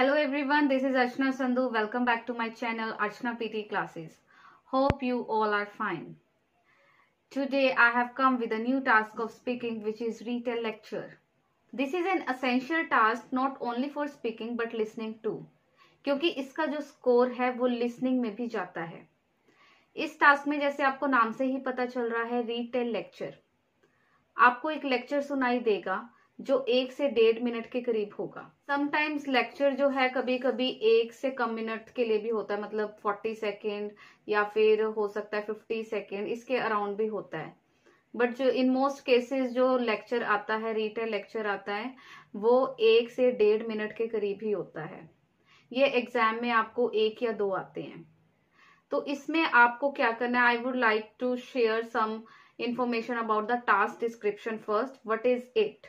Hello everyone, this is Archana Sandhu. Welcome back to my channel Archana PT Classes. Hope you all are fine. Today I have come with a new task of speaking which is retail lecture. This is an essential task not only for speaking but listening too. क्योंकि इसका जो score है वो listening में भी जाता है इस टास्क में जैसे आपको नाम से ही पता चल रहा है रीटेल लेक्चर आपको एक लेक्चर सुनाई देगा जो एक से डेढ़ मिनट के करीब होगा समटाइम्स लेक्चर जो है कभी कभी एक से कम मिनट के लिए भी होता है मतलब फोर्टी सेकेंड या फिर हो सकता है फिफ्टी सेकेंड इसके अराउंड भी होता है बट जो इन मोस्ट केसेस जो लेक्चर आता है रिटेल लेक्चर आता है वो एक से डेढ़ मिनट के करीब ही होता है ये एग्जाम में आपको एक या दो आते हैं तो इसमें आपको क्या करना है I would like to share some information about the task description first what is it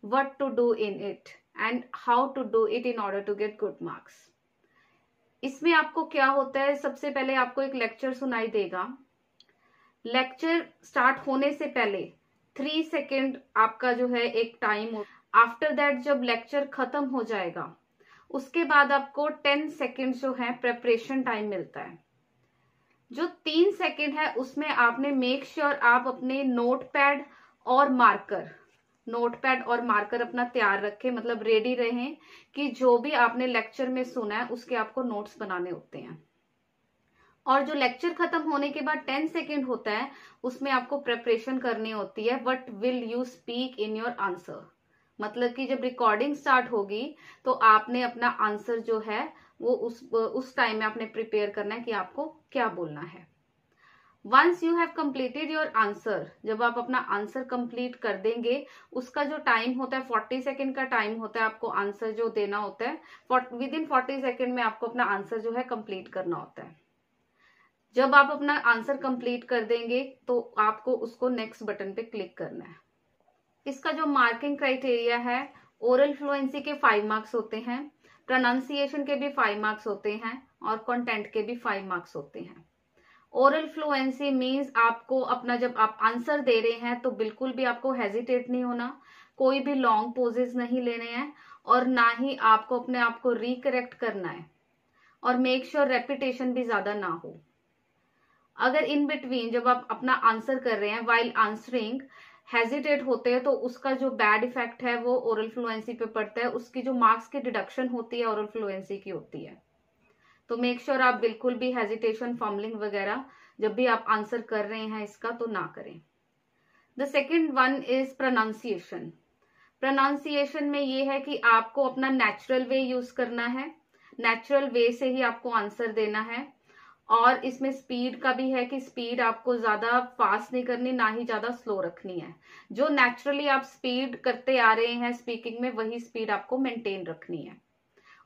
what to do in it and how to do it in order to get good marks इसमें आपको क्या होता है सबसे पहले आपको एक lecture सुनाई देगा लेक्चर स्टार्ट होने से पहले थ्री सेकेंड आपका जो है एक टाइम आफ्टर दैट जब लेक्चर खत्म हो जाएगा उसके बाद आपको टेन सेकेंड जो है प्रेपरेशन टाइम मिलता है जो तीन सेकेंड है उसमें आपने मेक श्योर sure आप अपने नोट पैड और मार्कर नोटपैड और मार्कर अपना तैयार रखें मतलब रेडी रहें कि जो भी आपने लेक्चर में सुना है उसके आपको नोट्स बनाने होते हैं और जो लेक्चर खत्म होने के बाद टेन सेकेंड होता है उसमें आपको प्रेपरेशन करनी होती है what will you speak in your answer मतलब कि जब रिकॉर्डिंग स्टार्ट होगी तो आपने अपना आंसर जो है वो उस उस टाइम में आपने प्रिपेयर करना है कि आपको क्या बोलना है once you have completed your answer जब आप अपना आंसर कम्प्लीट कर देंगे उसका जो टाइम होता है फोर्टी सेकेंड का टाइम होता है आपको आंसर जो देना होता है विद इन फोर्टी सेकेंड में आपको अपना आंसर जो है कम्प्लीट करना होता है जब आप अपना आंसर कंप्लीट कर देंगे तो आपको उसको नेक्स्ट बटन पे क्लिक करना है इसका जो मार्किंग क्राइटेरिया है ओरल फ्लुएंसी के फाइव मार्क्स होते हैं प्रोनाउंसिएशन के भी फाइव मार्क्स होते हैं और कंटेंट के भी फाइव मार्क्स होते हैं ओरल फ्लुएंसी मीन्स आपको अपना जब आप आंसर दे रहे हैं तो बिल्कुल भी आपको हेजिटेट नहीं होना कोई भी लॉन्ग पोजेज नहीं लेने हैं और ना ही आपको अपने आप को रिकरेक्ट करना है और मेक श्योर रेपिटेशन भी ज्यादा ना हो अगर इन बिटवीन जब आप अपना आंसर कर रहे हैं वाइल आंसरिंग हेजिटेट होते हैं तो उसका जो बैड इफेक्ट है वो ओरल फ्लुएंसी पे पड़ता है उसकी जो मार्क्स की डिडक्शन होती है ओरल फ्लुएंसी की होती है तो मेक श्योर sure आप बिल्कुल भी हेजिटेशन फॉर्मलिंग वगैरह जब भी आप आंसर कर रहे हैं इसका तो ना करें the second one is pronunciation pronunciation में ये है कि आपको अपना नेचुरल वे यूज करना है नेचुरल वे से ही आपको आंसर देना है और इसमें स्पीड का भी है कि स्पीड आपको ज्यादा फास्ट नहीं करनी ना ही ज्यादा स्लो रखनी है जो नेचुरली आप स्पीड करते आ रहे हैं स्पीकिंग में वही स्पीड आपको मेंटेन रखनी है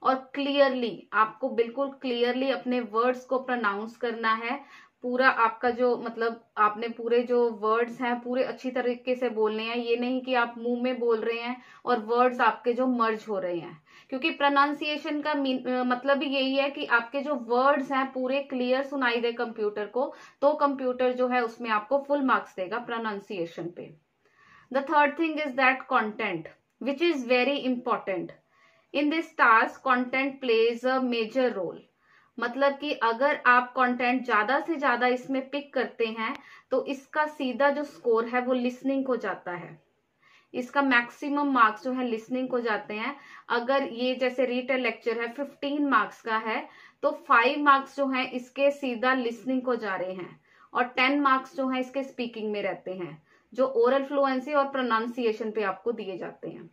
और क्लियरली आपको बिल्कुल क्लियरली अपने वर्ड्स को प्रोनाउंस करना है पूरा आपका जो मतलब आपने पूरे जो वर्ड्स हैं पूरे अच्छी तरीके से बोलने हैं ये नहीं कि आप मुंह में बोल रहे हैं और वर्ड्स आपके जो मर्ज हो रहे हैं क्योंकि प्रोनाउंसिएशन का मतलब यही है कि आपके जो वर्ड्स हैं पूरे क्लियर सुनाई दे कंप्यूटर को तो कंप्यूटर जो है उसमें आपको फुल मार्क्स देगा प्रोनाउंसिएशन पे the third thing is that content which is very important in this task content plays a major role मतलब कि अगर आप कंटेंट ज्यादा से ज्यादा इसमें पिक करते हैं तो इसका सीधा जो स्कोर है वो लिसनिंग को जाता है इसका मैक्सिमम मार्क्स जो है लिसनिंग को जाते हैं अगर ये जैसे रिटेल लेक्चर है 15 मार्क्स का है तो 5 मार्क्स जो है इसके सीधा लिसनिंग को जा रहे हैं और 10 मार्क्स जो है इसके स्पीकिंग में रहते हैं जो ओरल फ्लुएंसी और प्रोनाउंसिएशन पे आपको दिए जाते हैं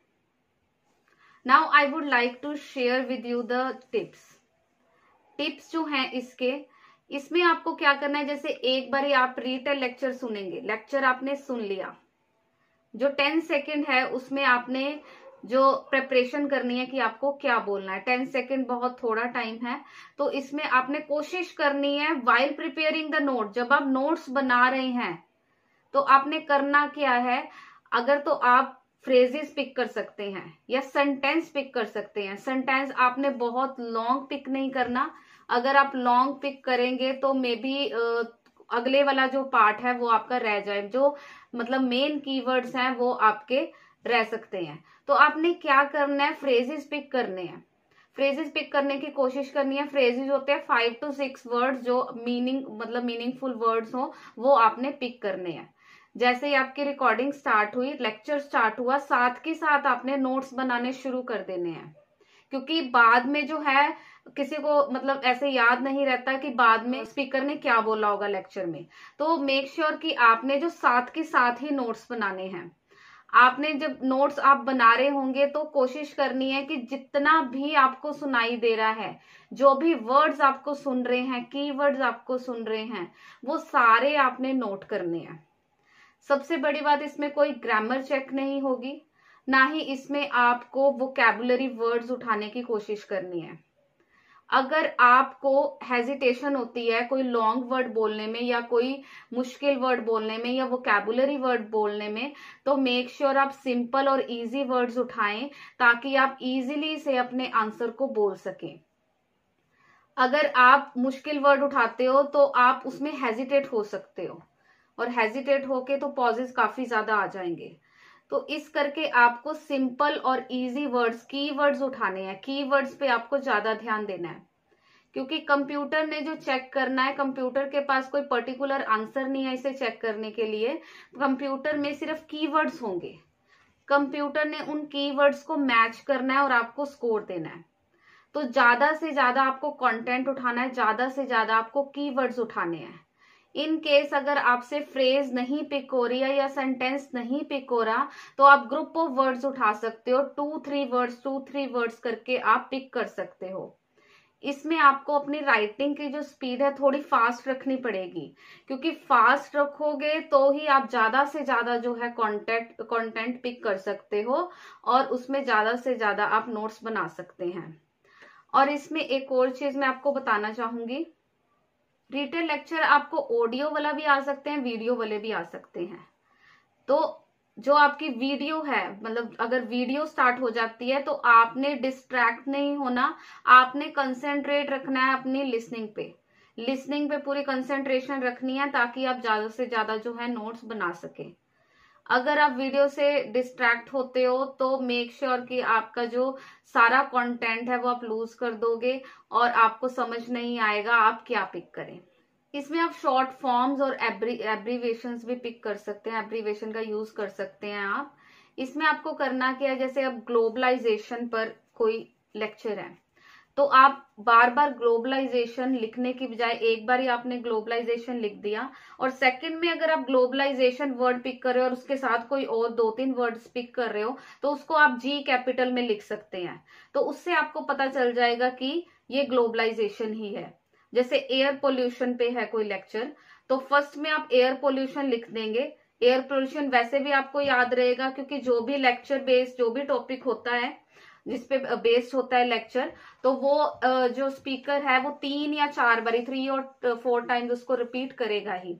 now I would like to share with you the tips tips जो है इसके इसमें आपको क्या करना है जैसे एक बार आप रिटेल लेक्चर सुनेंगे लेक्चर आपने सुन लिया जो टेन सेकेंड है उसमें आपने जो प्रेपरेशन करनी है कि आपको क्या बोलना है टेन सेकेंड बहुत थोड़ा टाइम है तो इसमें आपने कोशिश करनी है वाइल प्रिपेयरिंग द नोट जब आप नोट्स बना रहे हैं तो आपने करना क्या है अगर तो आप फ्रेजेस पिक कर सकते हैं या सेंटेंस पिक कर सकते हैं सेंटेंस आपने बहुत लॉन्ग पिक नहीं करना अगर आप लॉन्ग पिक करेंगे तो मे बी अगले वाला जो पार्ट है वो आपका रह जाए जो मतलब मेन कीवर्ड्स हैं वो आपके रह सकते हैं तो आपने क्या करना है फ्रेजेस पिक करने हैं फ्रेजेस पिक करने की कोशिश करनी है फ्रेजेस होते हैं फाइव टू सिक्स वर्ड जो मीनिंग meaning, मतलब मीनिंगफुल वर्ड्स हो वो आपने पिक करने हैं जैसे ही आपकी रिकॉर्डिंग स्टार्ट हुई लेक्चर स्टार्ट हुआ साथ के साथ आपने नोट्स बनाने शुरू कर देने हैं क्योंकि बाद में जो है किसी को मतलब ऐसे याद नहीं रहता कि बाद में स्पीकर ने क्या बोला होगा लेक्चर में तो मेक श्योर sure कि आपने जो साथ के साथ ही नोट्स बनाने हैं आपने जब नोट्स आप बना रहे होंगे तो कोशिश करनी है कि जितना भी आपको सुनाई दे रहा है जो भी वर्ड्स आपको सुन रहे हैं कीवर्ड्स आपको सुन रहे हैं वो सारे आपने नोट करने हैं सबसे बड़ी बात इसमें कोई ग्रामर चेक नहीं होगी ना ही इसमें आपको वोकेबुलरी वर्ड्स उठाने की कोशिश करनी है अगर आपको हेजिटेशन होती है कोई लॉन्ग वर्ड बोलने में या कोई मुश्किल वर्ड बोलने में या वो कैबुलरी वर्ड बोलने में तो मेक श्योर sure आप सिंपल और इजी वर्ड्स उठाएं ताकि आप इजीली से अपने आंसर को बोल सकें अगर आप मुश्किल वर्ड उठाते हो तो आप उसमें हेजिटेट हो सकते हो और हेजिटेट होके तो पॉजेस काफी ज्यादा आ जाएंगे तो इस करके आपको सिंपल और इजी वर्ड्स की वर्ड्स उठाने हैं की वर्ड्स पे आपको ज्यादा ध्यान देना है क्योंकि कंप्यूटर ने जो चेक करना है कंप्यूटर के पास कोई पर्टिकुलर आंसर नहीं है इसे चेक करने के लिए कंप्यूटर में सिर्फ कीवर्ड्स होंगे कंप्यूटर ने उन कीवर्ड्स को मैच करना है और आपको स्कोर देना है तो ज्यादा से ज्यादा आपको कंटेंट उठाना है ज्यादा से ज्यादा आपको कीवर्ड्स उठाने हैं इन केस अगर आपसे फ्रेज नहीं पिक हो रही है या सेंटेंस नहीं पिक हो रहा तो आप ग्रुप ऑफ वर्ड्स उठा सकते हो two three words two three words करके आप पिक कर सकते हो इसमें आपको अपनी राइटिंग की जो स्पीड है थोड़ी फास्ट रखनी पड़ेगी क्योंकि फास्ट रखोगे तो ही आप ज्यादा से ज्यादा जो है कंटेंट कंटेंट पिक कर सकते हो और उसमें ज्यादा से ज्यादा आप नोट्स बना सकते हैं और इसमें एक और चीज मैं आपको बताना चाहूंगी डिटेल लेक्चर आपको ऑडियो वाला भी आ सकते हैं वीडियो वाले भी आ सकते हैं तो जो आपकी वीडियो है मतलब अगर वीडियो स्टार्ट हो जाती है तो आपने डिस्ट्रैक्ट नहीं होना आपने कंसेंट्रेट रखना है अपनी लिसनिंग पे लिसनिंग पे पूरी कंसेंट्रेशन रखनी है ताकि आप ज्यादा से ज्यादा जो है नोट्स बना सकें अगर आप वीडियो से डिस्ट्रैक्ट होते हो तो मेक श्योर sure कि आपका जो सारा कंटेंट है वो आप लूज कर दोगे और आपको समझ नहीं आएगा आप क्या पिक करें इसमें आप शॉर्ट फॉर्म्स और एब्रीवेशन भी पिक कर सकते हैं एब्रीवेशन का यूज कर सकते हैं आप इसमें आपको करना क्या है जैसे अब ग्लोबलाइजेशन पर कोई लेक्चर है तो आप बार बार ग्लोबलाइजेशन लिखने की बजाय एक बार ही आपने ग्लोबलाइजेशन लिख दिया और सेकंड में अगर आप ग्लोबलाइजेशन वर्ड पिक कर रहे हो और उसके साथ कोई और दो तीन वर्ड्स पिक कर रहे हो तो उसको आप जी कैपिटल में लिख सकते हैं तो उससे आपको पता चल जाएगा कि ये ग्लोबलाइजेशन ही है जैसे एयर पोल्यूशन पे है कोई लेक्चर तो फर्स्ट में आप एयर पोल्यूशन लिख देंगे एयर पोल्यूशन वैसे भी आपको याद रहेगा क्योंकि जो भी लेक्चर बेस्ड जो भी टॉपिक होता है जिसपे बेस्ड होता है लेक्चर तो वो जो स्पीकर है वो तीन या चार बारी थ्री और फोर टाइम्स उसको रिपीट करेगा ही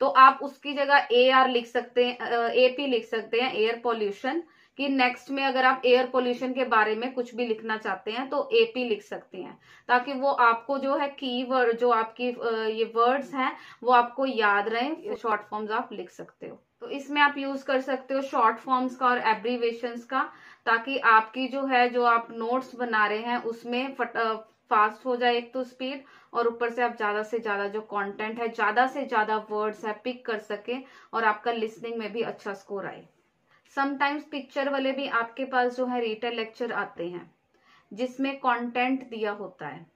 तो आप उसकी जगह ए आर लिख सकते हैं ए पी लिख सकते हैं एयर पॉल्यूशन कि नेक्स्ट में अगर आप एयर पोल्यूशन के बारे में कुछ भी लिखना चाहते हैं तो एपी लिख सकते हैं ताकि वो आपको जो है की वर्ड जो आपकी ये वर्ड्स हैं वो आपको याद रहे शॉर्ट फॉर्म्स आप लिख सकते हो तो इसमें आप यूज कर सकते हो शॉर्ट फॉर्म्स का और एब्रीवेशन का ताकि आपकी जो है जो आप नोट्स बना रहे हैं उसमें फट, फास्ट हो जाए एक तो स्पीड और ऊपर से आप ज्यादा से ज्यादा जो कंटेंट है ज्यादा से ज्यादा वर्ड्स है पिक कर सके और आपका लिसनिंग में भी अच्छा स्कोर आए समटाइम्स पिक्चर वाले भी आपके पास जो है रिटेल लेक्चर आते हैं जिसमें कंटेंट दिया होता है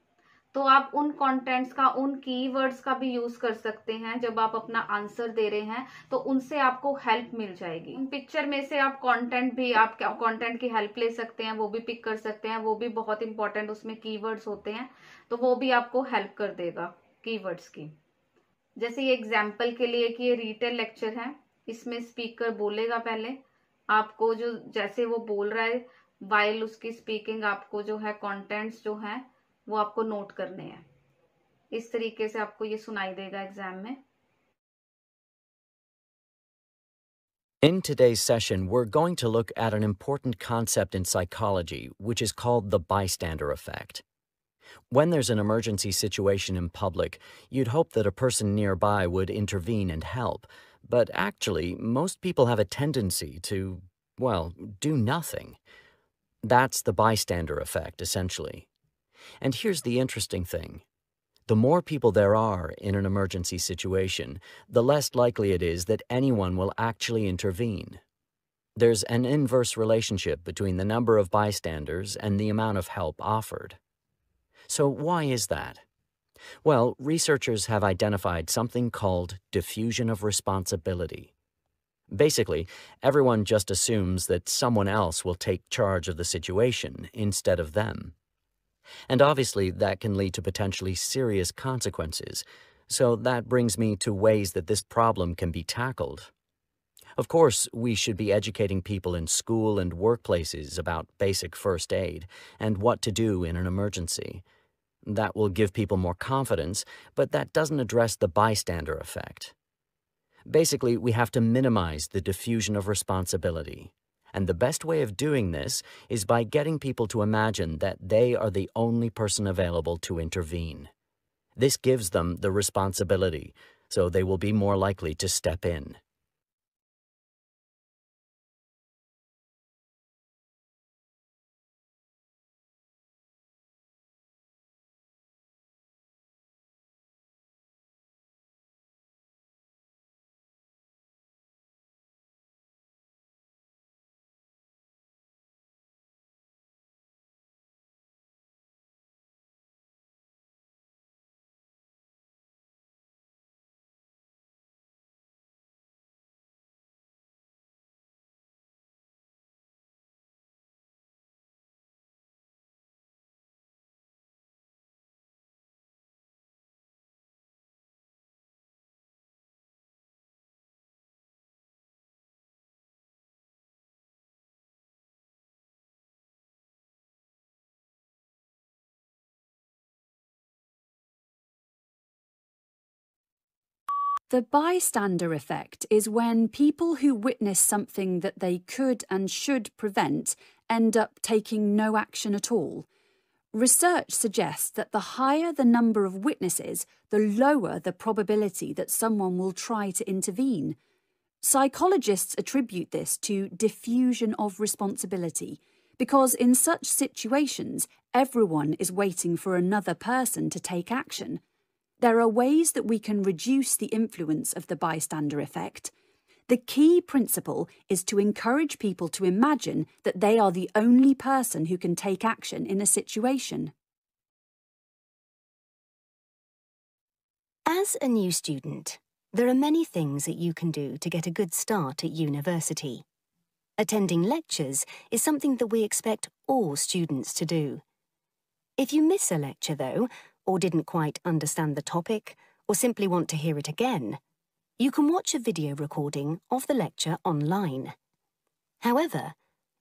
तो आप उन कंटेंट्स का उन कीवर्ड्स का भी यूज कर सकते हैं जब आप अपना आंसर दे रहे हैं तो उनसे आपको हेल्प मिल जाएगी पिक्चर में से आप कंटेंट भी आप कंटेंट की हेल्प ले सकते हैं वो भी पिक कर सकते हैं वो भी बहुत इंपॉर्टेंट उसमें कीवर्ड्स होते हैं तो वो भी आपको हेल्प कर देगा कीवर्ड्स की जैसे ये एग्जाम्पल के लिए कि ये रिटेल लेक्चर है इसमें स्पीकर बोलेगा पहले आपको जो जैसे वो बोल रहा है वाइल उसकी स्पीकिंग आपको जो है कॉन्टेंट्स जो है वो आपको नोट करने हैं इस तरीके से आपको ये सुनाई देगा एग्जाम में In today's session, we're going to look at an important concept in psychology, which is called the bystander effect. When there's an emergency situation in public, you'd hope that a person nearby would intervene and help, but actually, most people have a tendency to, well, do nothing. That's the bystander effect, essentially. And here's the interesting thing. The more people there are in an emergency situation, the less likely it is that anyone will actually intervene. There's an inverse relationship between the number of bystanders and the amount of help offered. So why is that? Well, researchers have identified something called diffusion of responsibility. Basically, everyone just assumes that someone else will take charge of the situation instead of them. And obviously, that can lead to potentially serious consequences. So that brings me to ways that this problem can be tackled. Of course, we should be educating people in school and workplaces about basic first aid and what to do in an emergency. That will give people more confidence, but that doesn't address the bystander effect. Basically, we have to minimize the diffusion of responsibility. And the best way of doing this is by getting people to imagine that they are the only person available to intervene. This gives them the responsibility, so they will be more likely to step in. The bystander effect is when people who witness something that they could and should prevent end up taking no action at all. Research suggests that the higher the number of witnesses, the lower the probability that someone will try to intervene. Psychologists attribute this to diffusion of responsibility, because in such situations, everyone is waiting for another person to take action. There are ways that we can reduce the influence of the bystander effect. The key principle is to encourage people to imagine that they are the only person who can take action in a situation. As a new student, there are many things that you can do to get a good start at university. Attending lectures is something that we expect all students to do. If you miss a lecture, though, or didn't quite understand the topic, or simply want to hear it again, you can watch a video recording of the lecture online. However,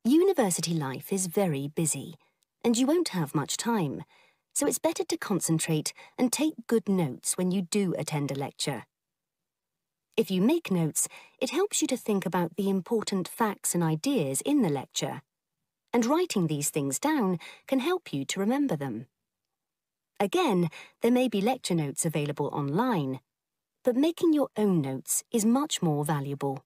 university life is very busy, and you won't have much time, so it's better to concentrate and take good notes when you do attend a lecture. If you make notes, it helps you to think about the important facts and ideas in the lecture, and writing these things down can help you to remember them. Again, there may be lecture notes available online, but making your own notes is much more valuable.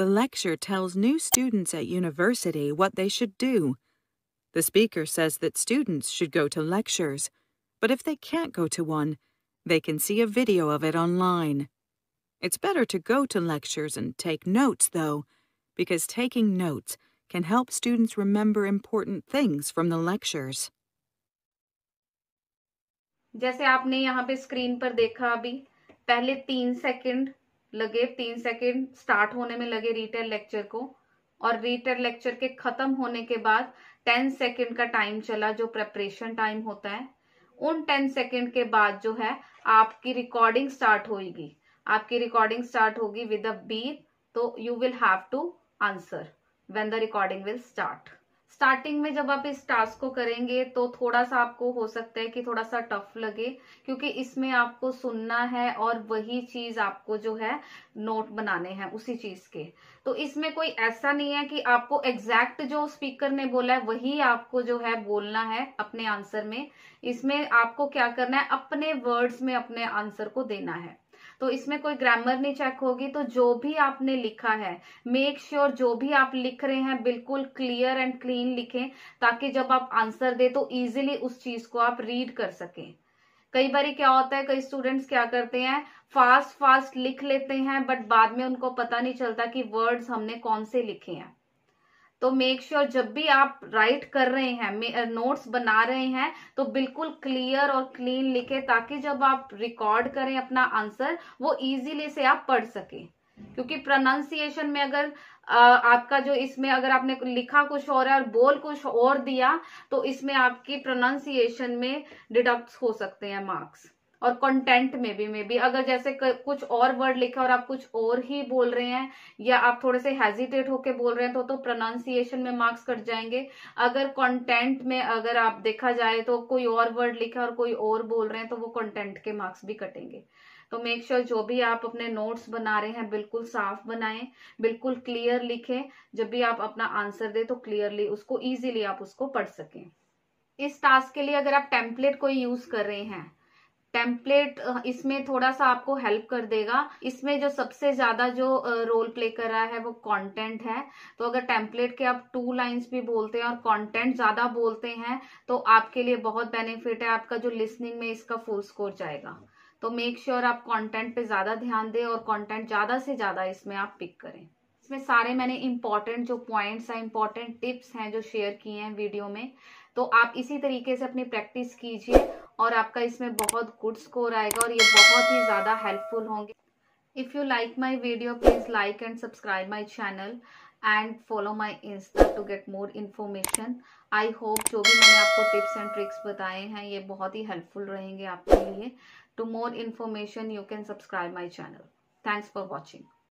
The lecture tells new students at university what they should do. The speaker says that students should go to lectures, but if they can't go to one, they can see a video of it online. It's better to go to lectures and take notes, though, because taking notes can help students remember important things from the lectures. जैसे आपने यहाँ पे screen पर देखा अभी पहले तीन second लगे तीन सेकेंड स्टार्ट होने में लगे रिटेल लेक्चर को और रिटेल लेक्चर के खत्म होने के बाद टेन सेकेंड का टाइम चला जो प्रेपरेशन टाइम होता है उन टेन सेकेंड के बाद जो है आपकी रिकॉर्डिंग स्टार्ट होगी आपकी रिकॉर्डिंग स्टार्ट होगी विद अ बीप तो you will have to answer when the recording will start starting में जब आप इस टास्क को करेंगे तो थोड़ा सा आपको हो सकता है कि थोड़ा सा टफ लगे क्योंकि इसमें आपको सुनना है और वही चीज आपको जो है नोट बनाने हैं उसी चीज के तो इसमें कोई ऐसा नहीं है कि आपको एग्जैक्ट जो स्पीकर ने बोला है वही आपको जो है बोलना है अपने आंसर में इसमें आपको क्या करना है अपने वर्ड्स में अपने आंसर को देना है तो इसमें कोई ग्रामर नहीं चेक होगी तो जो भी आपने लिखा है मेक श्योर sure जो भी आप लिख रहे हैं बिल्कुल क्लियर एंड क्लीन लिखें ताकि जब आप आंसर दे तो इजीली उस चीज को आप रीड कर सकें कई बार क्या होता है कई स्टूडेंट्स क्या करते हैं फास्ट फास्ट लिख लेते हैं बट बाद में उनको पता नहीं चलता कि वर्ड्स हमने कौन से लिखे हैं तो मेक श्योर sure जब भी आप राइट कर रहे हैं नोट्स बना रहे हैं तो बिल्कुल क्लियर और क्लीन लिखे ताकि जब आप रिकॉर्ड करें अपना आंसर वो इजीली से आप पढ़ सके क्योंकि प्रोनाउंसिएशन में अगर आपका जो इसमें अगर आपने लिखा कुछ और है और बोल कुछ और दिया तो इसमें आपकी प्रोनाउंसिएशन में डिडक्ट हो सकते हैं मार्क्स और कंटेंट में भी मे भी अगर जैसे कुछ और वर्ड लिखा और आप कुछ और ही बोल रहे हैं या आप थोड़े से हेजिटेट होके बोल रहे हैं तो तो प्रोनाउंसिएशन में मार्क्स कट जाएंगे अगर कंटेंट में अगर आप देखा जाए तो कोई और वर्ड लिखा और कोई और बोल रहे हैं तो वो कंटेंट के मार्क्स भी कटेंगे तो मेक श्योर sure जो भी आप अपने नोट्स बना रहे हैं बिल्कुल साफ बनाएं बिल्कुल क्लियर लिखें जब भी आप अपना आंसर दे तो क्लियरली उसको ईजिली आप उसको पढ़ सकें इस टास्क के लिए अगर आप टेम्पलेट कोई यूज कर रहे हैं टेम्पलेट इसमें थोड़ा सा आपको हेल्प कर देगा इसमें जो सबसे ज्यादा जो रोल प्ले कर रहा है वो कंटेंट है तो अगर टेम्पलेट के आप टू लाइंस भी बोलते हैं और कंटेंट ज्यादा बोलते हैं तो आपके लिए बहुत बेनिफिट है आपका जो लिसनिंग में इसका फुल स्कोर जाएगा तो मेक श्योर sure आप कंटेंट पे ज्यादा ध्यान दें और कंटेंट ज्यादा से ज्यादा इसमें आप पिक करें इसमें सारे मैंने इंपॉर्टेंट जो पॉइंट्स हैं इंपॉर्टेंट टिप्स हैं जो शेयर किए हैं वीडियो में तो आप इसी तरीके से अपनी प्रैक्टिस कीजिए और आपका इसमें बहुत गुड स्कोर आएगा और ये बहुत ही ज़्यादा हेल्पफुल होंगे if you like my video please like and subscribe my channel and follow my Insta to get more information I hope जो भी मैंने आपको टिप्स एंड ट्रिक्स बताए हैं ये बहुत ही हेल्पफुल रहेंगे आपके लिए to more information you can subscribe my channel thanks for watching